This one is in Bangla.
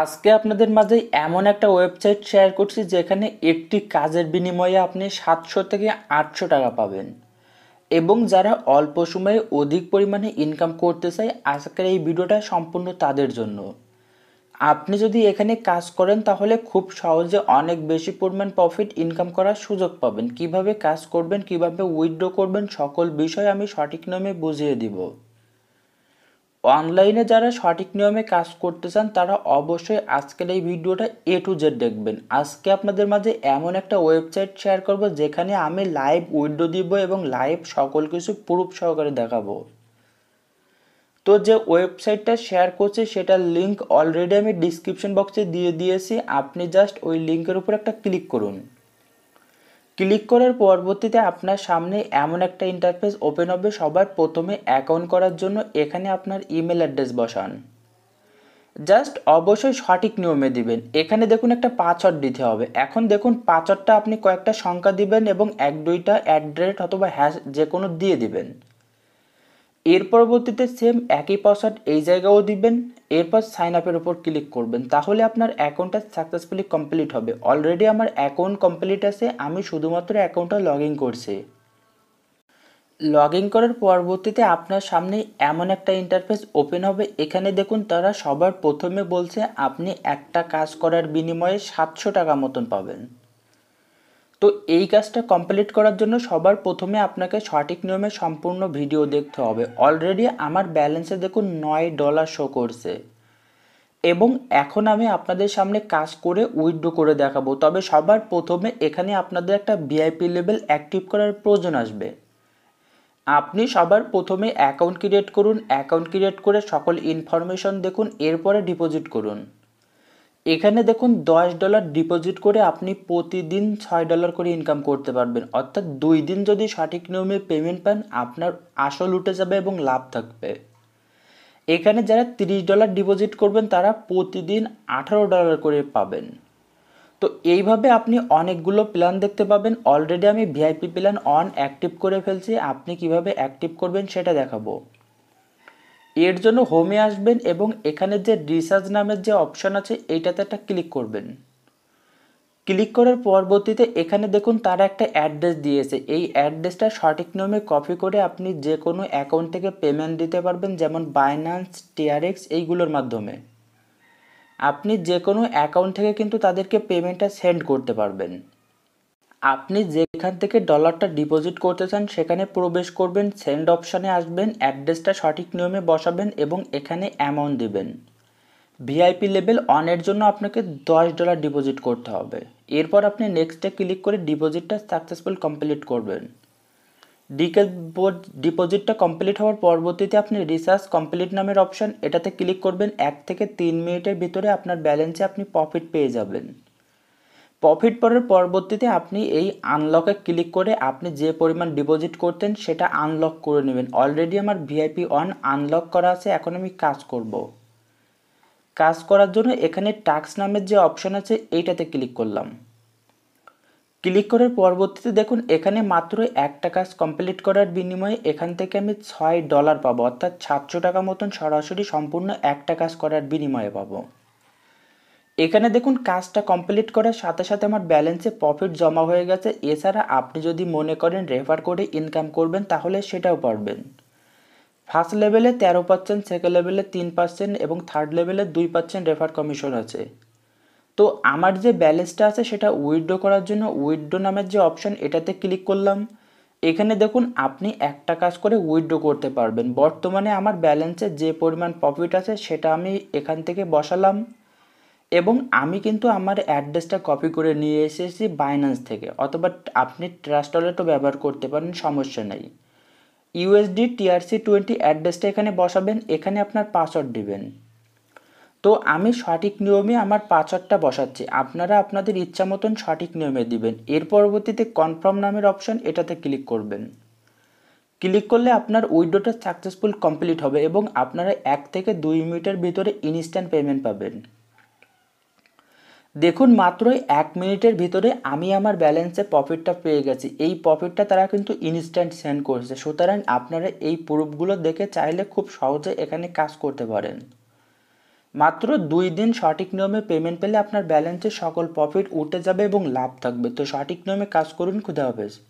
আজকে আপনাদের মাঝে এমন একটা ওয়েবসাইট শেয়ার করছি যেখানে একটি কাজের বিনিময়ে আপনি সাতশো থেকে আটশো টাকা পাবেন এবং যারা অল্প সময়ে অধিক পরিমাণে ইনকাম করতে চায় আজকের এই ভিডিওটা সম্পূর্ণ তাদের জন্য আপনি যদি এখানে কাজ করেন তাহলে খুব সহজে অনেক বেশি পরিমাণ প্রফিট ইনকাম করার সুযোগ পাবেন কিভাবে কাজ করবেন কিভাবে উইথড্র করবেন সকল বিষয় আমি সঠিক নামে বুঝিয়ে দিব অনলাইনে যারা সঠিক নিয়মে কাজ করতে চান তারা অবশ্যই আজকের এই ভিডিওটা এ টু জেড দেখবেন আজকে আপনাদের মাঝে এমন একটা ওয়েবসাইট শেয়ার করব যেখানে আমি লাইভ উইডো দিব এবং লাইভ সকল কিছু প্রুফ সহকারে দেখাবো তো যে ওয়েবসাইটটা শেয়ার করছি সেটার লিঙ্ক অলরেডি আমি ডিসক্রিপশন বক্সে দিয়ে দিয়েছি আপনি জাস্ট ওই লিঙ্কের উপর একটা ক্লিক করুন ক্লিক করার পরবর্তীতে আপনার সামনে এমন একটা ইন্টারফেস ওপেন হবে সবার প্রথমে অ্যাকাউন্ট করার জন্য এখানে আপনার ইমেল অ্যাড্রেস বসান জাস্ট অবশ্যই সঠিক নিয়মে দিবেন এখানে দেখুন একটা পাসওয়ার্ড দিতে হবে এখন দেখুন পাসওয়ার্ডটা আপনি কয়েকটা সংখ্যা দিবেন এবং এক দুইটা অ্যাট অথবা হ্যাশ যে কোনো দিয়ে দিবেন এর পরবর্তীতে সেম একই পাসওয়ার্ড এই জায়গাও দিবেন এরপর সাইন আপের উপর ক্লিক করবেন তাহলে আপনার অ্যাকাউন্টটা সাকসেসফুলি কমপ্লিট হবে অলরেডি আমার অ্যাকাউন্ট কমপ্লিট আছে আমি শুধুমাত্র অ্যাকাউন্টটা লগ ইন করছি লগ ইন করার পরবর্তীতে আপনার সামনে এমন একটা ইন্টারফেস ওপেন হবে এখানে দেখুন তারা সবার প্রথমে বলছে আপনি একটা কাজ করার বিনিময়ে সাতশো টাকা মতন পাবেন তো এই কাজটা কমপ্লিট করার জন্য সবার প্রথমে আপনাকে সঠিক নিয়মে সম্পূর্ণ ভিডিও দেখতে হবে অলরেডি আমার ব্যালেন্সে দেখুন নয় ডলার শো করছে এবং এখন আমি আপনাদের সামনে কাজ করে উইথড্রো করে দেখাবো তবে সবার প্রথমে এখানে আপনাদের একটা ভিআইপি লেভেল অ্যাক্টিভ করার প্রয়োজন আসবে আপনি সবার প্রথমে অ্যাকাউন্ট ক্রিয়েট করুন অ্যাকাউন্ট ক্রিয়েট করে সকল ইনফরমেশন দেখুন এরপরে ডিপোজিট করুন এখানে দেখুন দশ ডলার ডিপোজিট করে আপনি প্রতিদিন ছয় ডলার করে ইনকাম করতে পারবেন অর্থাৎ দুই দিন যদি সঠিক নিয়মে পেমেন্ট পান আপনার আসল উঠে যাবে এবং লাভ থাকবে এখানে যারা 30 ডলার ডিপোজিট করবেন তারা প্রতিদিন আঠারো ডলার করে পাবেন তো এইভাবে আপনি অনেকগুলো প্ল্যান দেখতে পাবেন অলরেডি আমি ভিআইপি প্ল্যান অন অ্যাক্টিভ করে ফেলছি আপনি কিভাবে অ্যাক্টিভ করবেন সেটা দেখাবো এর জন্য হোমে আসবেন এবং এখানে যে রিসার্চ নামের যে অপশান আছে এইটাতে একটা ক্লিক করবেন ক্লিক করার পরবর্তীতে এখানে দেখুন তারা একটা অ্যাড্রেস দিয়েছে এই অ্যাড্রেসটা সঠিক নিয়মে কপি করে আপনি যে কোনো অ্যাকাউন্ট থেকে পেমেন্ট দিতে পারবেন যেমন বাইন্যান্স টিআরএক্স এইগুলোর মাধ্যমে আপনি যে কোনো অ্যাকাউন্ট থেকে কিন্তু তাদেরকে পেমেন্টটা সেন্ড করতে পারবেন আপনি যেখান থেকে ডলারটা ডিপোজিট করতে চান সেখানে প্রবেশ করবেন সেন্ড অপশানে আসবেন অ্যাড্রেসটা সঠিক নিয়মে বসাবেন এবং এখানে অ্যামাউন্ট দেবেন ভিআইপি লেভেল অনের জন্য আপনাকে দশ ডলার ডিপোজিট করতে হবে এরপর আপনি নেক্সটে ক্লিক করে ডিপোজিটটা সাকসেসফুল কমপ্লিট করবেন ডিকেল বোর্ড ডিপোজিটটা কমপ্লিট হওয়ার পরবর্তীতে আপনি রিসার্চ কমপ্লিট নামের অপশান এটাতে ক্লিক করবেন এক থেকে তিন মিনিটের ভিতরে আপনার ব্যালেন্সে আপনি প্রফিট পেয়ে যাবেন প্রফিট পরের পরবর্তীতে আপনি এই আনলকে ক্লিক করে আপনি যে পরিমাণ ডিপোজিট করতেন সেটা আনলক করে নেবেন অলরেডি আমার ভিআইপি অন আনলক করা আছে এখন আমি কাজ করব। কাজ করার জন্য এখানে টাক্স নামের যে অপশন আছে এইটাতে ক্লিক করলাম ক্লিক করার পরবর্তীতে দেখুন এখানে মাত্র একটা কাজ কমপ্লিট করার বিনিময়ে এখান থেকে আমি ছয় ডলার পাবো অর্থাৎ সাতশো টাকা মতন সরাসরি সম্পূর্ণ একটা কাজ করার বিনিময়ে পাবো এখানে দেখুন কাজটা কমপ্লিট করার সাথে সাথে আমার ব্যালেন্সে প্রফিট জমা হয়ে গেছে এছাড়া আপনি যদি মনে করেন রেফার করে ইনকাম করবেন তাহলে সেটাও পারবেন ফার্স্ট লেভেলে তেরো পার্সেন্ট সেকেন্ড লেভেলে তিন পার্সেন্ট এবং থার্ড লেভেলে দুই পার্সেন্ট রেফার কমিশন আছে তো আমার যে ব্যালেন্সটা আছে সেটা উইডড্রো করার জন্য উইথড্র নামের যে অপশন এটাতে ক্লিক করলাম এখানে দেখুন আপনি একটা কাজ করে উইডড্রো করতে পারবেন বর্তমানে আমার ব্যালেন্সে যে পরিমাণ প্রফিট আছে সেটা আমি এখান থেকে বসালাম এবং আমি কিন্তু আমার অ্যাড্রেসটা কপি করে নিয়ে এসেছি বাইন্যান্স থেকে অথবা আপনি ট্রাস্ট ওয়ালেটও ব্যবহার করতে পারেন সমস্যা নেই ইউএসডি টিআরসি টোয়েন্টি অ্যাড্রেসটা এখানে বসাবেন এখানে আপনার পাসওয়ার্ড দিবেন তো আমি সঠিক নিয়মে আমার পাসওয়ার্ডটা বসাচ্ছি আপনারা আপনাদের ইচ্ছা মতন সঠিক নিয়মে দিবেন এর পরবর্তীতে কনফার্ম নামের অপশন এটাতে ক্লিক করবেন ক্লিক করলে আপনার উইডোটা সাকসেসফুল কমপ্লিট হবে এবং আপনারা এক থেকে দুই মিনিটের ভিতরে ইনস্ট্যান্ট পেমেন্ট পাবেন দেখুন মাত্রই এক মিনিটের ভিতরে আমি আমার ব্যালেন্সে প্রফিটটা পেয়ে গেছি এই প্রফিটটা তারা কিন্তু ইনস্ট্যান্ট সেন্ড করছে সুতরাং আপনারা এই প্রুফগুলো দেখে চাইলে খুব সহজে এখানে কাজ করতে পারেন মাত্র দুই দিন সঠিক নিয়মে পেমেন্ট পেলে আপনার ব্যালেন্সে সকল প্রফিট উঠে যাবে এবং লাভ থাকবে তো সঠিক নিয়মে কাজ করুন খুদা হাফেজ